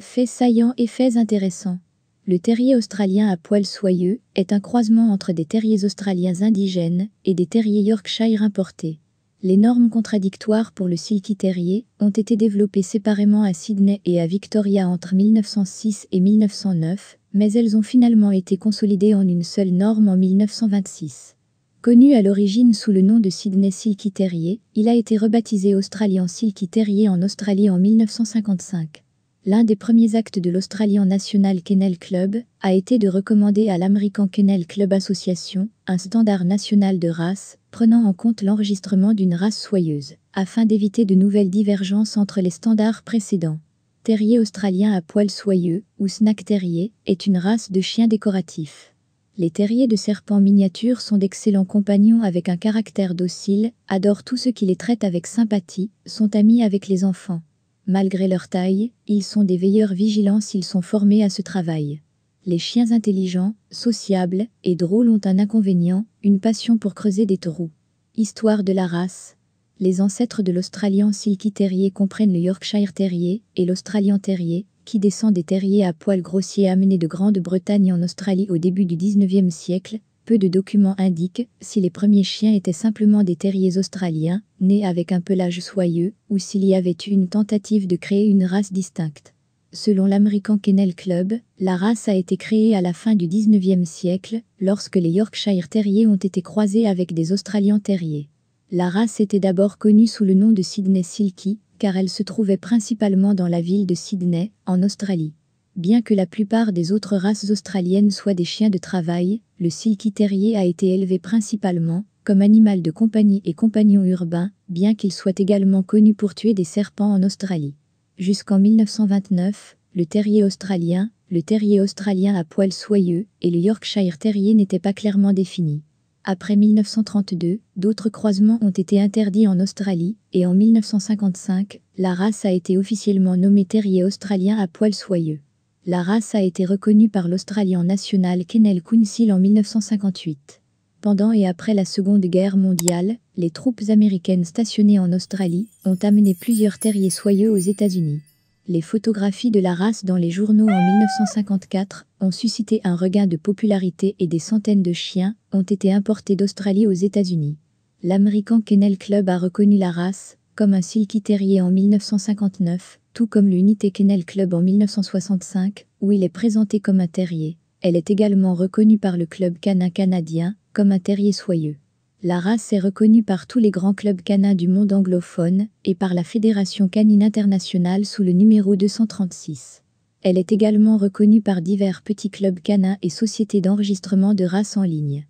Faits saillant, et faits intéressants. Le terrier australien à poils soyeux est un croisement entre des terriers australiens indigènes et des terriers Yorkshire importés. Les normes contradictoires pour le silky terrier ont été développées séparément à Sydney et à Victoria entre 1906 et 1909, mais elles ont finalement été consolidées en une seule norme en 1926. Connu à l'origine sous le nom de Sydney Silky Terrier, il a été rebaptisé Australian Silky Terrier en Australie en 1955. L'un des premiers actes de l'Australian National Kennel Club a été de recommander à l'American Kennel Club Association un standard national de race prenant en compte l'enregistrement d'une race soyeuse, afin d'éviter de nouvelles divergences entre les standards précédents. Terrier australien à poils soyeux, ou snack terrier, est une race de chiens décoratifs. Les terriers de serpents miniatures sont d'excellents compagnons avec un caractère docile, adorent tous ceux qui les traitent avec sympathie, sont amis avec les enfants. Malgré leur taille, ils sont des veilleurs vigilants s'ils sont formés à ce travail. Les chiens intelligents, sociables et drôles ont un inconvénient, une passion pour creuser des trous. Histoire de la race. Les ancêtres de l'Australien Silky Terrier comprennent le Yorkshire Terrier et l'Australian Terrier, qui descend des terriers à poils grossiers amenés de Grande-Bretagne en Australie au début du XIXe siècle, peu de documents indiquent si les premiers chiens étaient simplement des terriers australiens, nés avec un pelage soyeux, ou s'il y avait eu une tentative de créer une race distincte. Selon l'American Kennel Club, la race a été créée à la fin du 19e siècle, lorsque les Yorkshire terriers ont été croisés avec des Australiens terriers. La race était d'abord connue sous le nom de Sydney Silky, car elle se trouvait principalement dans la ville de Sydney, en Australie. Bien que la plupart des autres races australiennes soient des chiens de travail, le silky terrier a été élevé principalement comme animal de compagnie et compagnon urbain, bien qu'il soit également connu pour tuer des serpents en Australie. Jusqu'en 1929, le terrier australien, le terrier australien à poils soyeux et le Yorkshire terrier n'étaient pas clairement définis. Après 1932, d'autres croisements ont été interdits en Australie, et en 1955, la race a été officiellement nommée terrier australien à poils soyeux. La race a été reconnue par l'Australien National Kennel Council en 1958. Pendant et après la Seconde Guerre mondiale, les troupes américaines stationnées en Australie ont amené plusieurs terriers soyeux aux États-Unis. Les photographies de la race dans les journaux en 1954 ont suscité un regain de popularité et des centaines de chiens ont été importés d'Australie aux États-Unis. L'American Kennel Club a reconnu la race comme un silky terrier en 1959 tout comme l'unité Kennel Club en 1965, où il est présenté comme un terrier. Elle est également reconnue par le club canin canadien comme un terrier soyeux. La race est reconnue par tous les grands clubs canins du monde anglophone et par la Fédération canine internationale sous le numéro 236. Elle est également reconnue par divers petits clubs canins et sociétés d'enregistrement de races en ligne.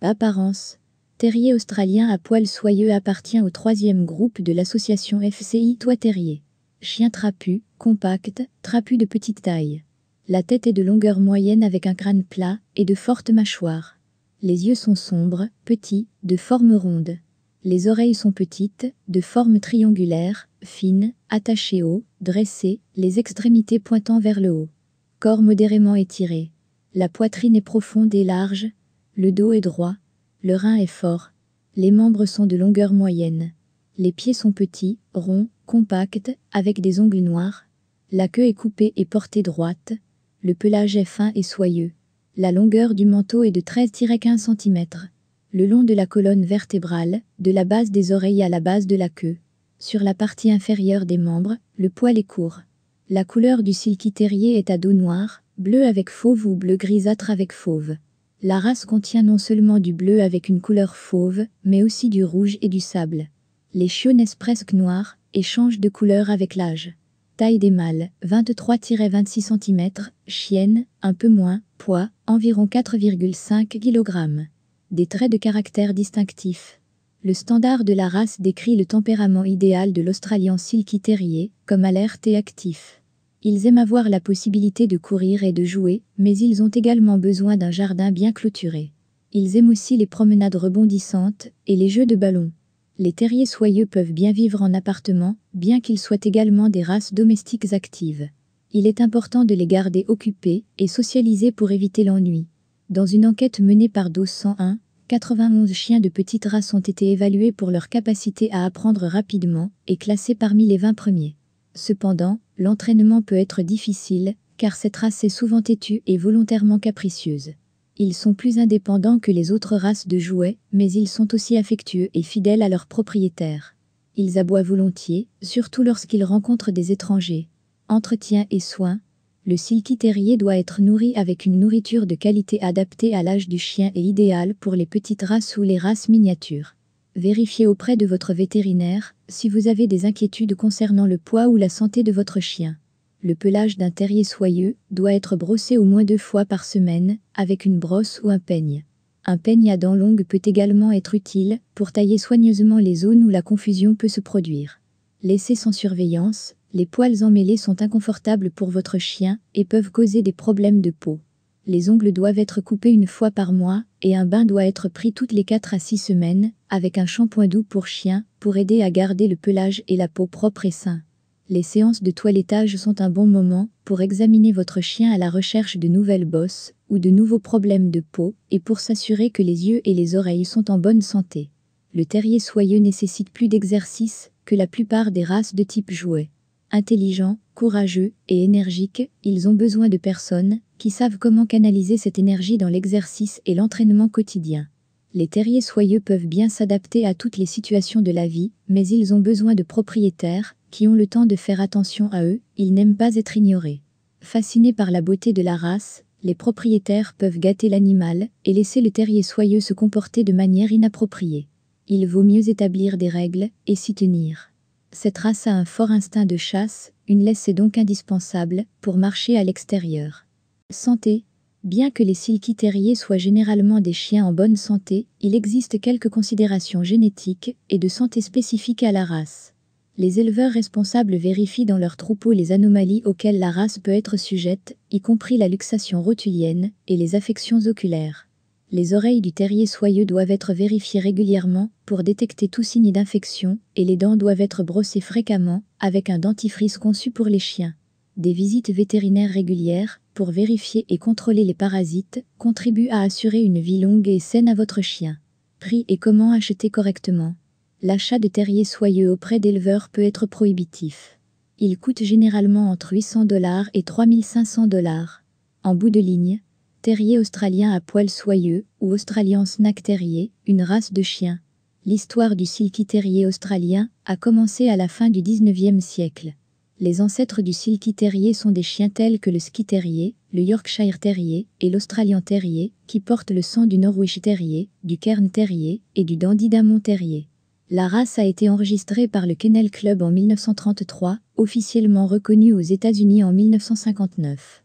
Apparence Terrier australien à poils soyeux appartient au troisième groupe de l'association FCI Toit Terrier. Chien trapu, compact, trapu de petite taille. La tête est de longueur moyenne avec un crâne plat et de fortes mâchoires. Les yeux sont sombres, petits, de forme ronde. Les oreilles sont petites, de forme triangulaire, fines, attachées haut, dressées, les extrémités pointant vers le haut. Corps modérément étiré. La poitrine est profonde et large. Le dos est droit, le rein est fort. Les membres sont de longueur moyenne. Les pieds sont petits, ronds, compacts, avec des ongles noirs. La queue est coupée et portée droite. Le pelage est fin et soyeux. La longueur du manteau est de 13-15 cm. Le long de la colonne vertébrale, de la base des oreilles à la base de la queue. Sur la partie inférieure des membres, le poil est court. La couleur du silky terrier est à dos noir, bleu avec fauve ou bleu grisâtre avec fauve. La race contient non seulement du bleu avec une couleur fauve, mais aussi du rouge et du sable. Les chiots naissent presque noirs et changent de couleur avec l'âge. Taille des mâles, 23-26 cm, chienne, un peu moins, poids, environ 4,5 kg. Des traits de caractère distinctifs. Le standard de la race décrit le tempérament idéal de l'Australien Silky Terrier, comme alerte et actif. Ils aiment avoir la possibilité de courir et de jouer, mais ils ont également besoin d'un jardin bien clôturé. Ils aiment aussi les promenades rebondissantes et les jeux de ballon. Les terriers soyeux peuvent bien vivre en appartement, bien qu'ils soient également des races domestiques actives. Il est important de les garder occupés et socialisés pour éviter l'ennui. Dans une enquête menée par DOS 101, 91 chiens de petite race ont été évalués pour leur capacité à apprendre rapidement et classés parmi les 20 premiers. Cependant, L'entraînement peut être difficile, car cette race est souvent têtue et volontairement capricieuse. Ils sont plus indépendants que les autres races de jouets, mais ils sont aussi affectueux et fidèles à leurs propriétaires. Ils aboient volontiers, surtout lorsqu'ils rencontrent des étrangers. Entretien et soins. Le silky terrier doit être nourri avec une nourriture de qualité adaptée à l'âge du chien et idéale pour les petites races ou les races miniatures vérifiez auprès de votre vétérinaire si vous avez des inquiétudes concernant le poids ou la santé de votre chien. Le pelage d'un terrier soyeux doit être brossé au moins deux fois par semaine avec une brosse ou un peigne. Un peigne à dents longues peut également être utile pour tailler soigneusement les zones où la confusion peut se produire. Laissé sans surveillance, les poils emmêlés sont inconfortables pour votre chien et peuvent causer des problèmes de peau les ongles doivent être coupés une fois par mois et un bain doit être pris toutes les 4 à 6 semaines avec un shampoing doux pour chien pour aider à garder le pelage et la peau propre et sain. Les séances de toilettage sont un bon moment pour examiner votre chien à la recherche de nouvelles bosses ou de nouveaux problèmes de peau et pour s'assurer que les yeux et les oreilles sont en bonne santé. Le terrier soyeux nécessite plus d'exercice que la plupart des races de type jouet. Intelligents, courageux et énergiques, ils ont besoin de personnes qui savent comment canaliser cette énergie dans l'exercice et l'entraînement quotidien. Les terriers soyeux peuvent bien s'adapter à toutes les situations de la vie, mais ils ont besoin de propriétaires qui ont le temps de faire attention à eux, ils n'aiment pas être ignorés. Fascinés par la beauté de la race, les propriétaires peuvent gâter l'animal et laisser le terrier soyeux se comporter de manière inappropriée. Il vaut mieux établir des règles et s'y tenir. Cette race a un fort instinct de chasse, une laisse est donc indispensable pour marcher à l'extérieur. Santé Bien que les silky terriers soient généralement des chiens en bonne santé, il existe quelques considérations génétiques et de santé spécifiques à la race. Les éleveurs responsables vérifient dans leurs troupeaux les anomalies auxquelles la race peut être sujette, y compris la luxation rotulienne et les affections oculaires. Les oreilles du terrier soyeux doivent être vérifiées régulièrement pour détecter tout signe d'infection et les dents doivent être brossées fréquemment avec un dentifrice conçu pour les chiens. Des visites vétérinaires régulières pour vérifier et contrôler les parasites contribuent à assurer une vie longue et saine à votre chien. Prix et comment acheter correctement L'achat de terriers soyeux auprès d'éleveurs peut être prohibitif. Il coûte généralement entre 800 dollars et 3500 dollars. En bout de ligne, Terrier australien à poils soyeux ou Australian Snack Terrier, une race de chien. L'histoire du Silky Terrier australien a commencé à la fin du 19e siècle. Les ancêtres du Silky Terrier sont des chiens tels que le Ski Terrier, le Yorkshire Terrier et l'Australian Terrier, qui portent le sang du Norwich Terrier, du Cairn Terrier et du Dandy Damon Terrier. La race a été enregistrée par le Kennel Club en 1933, officiellement reconnue aux États-Unis en 1959.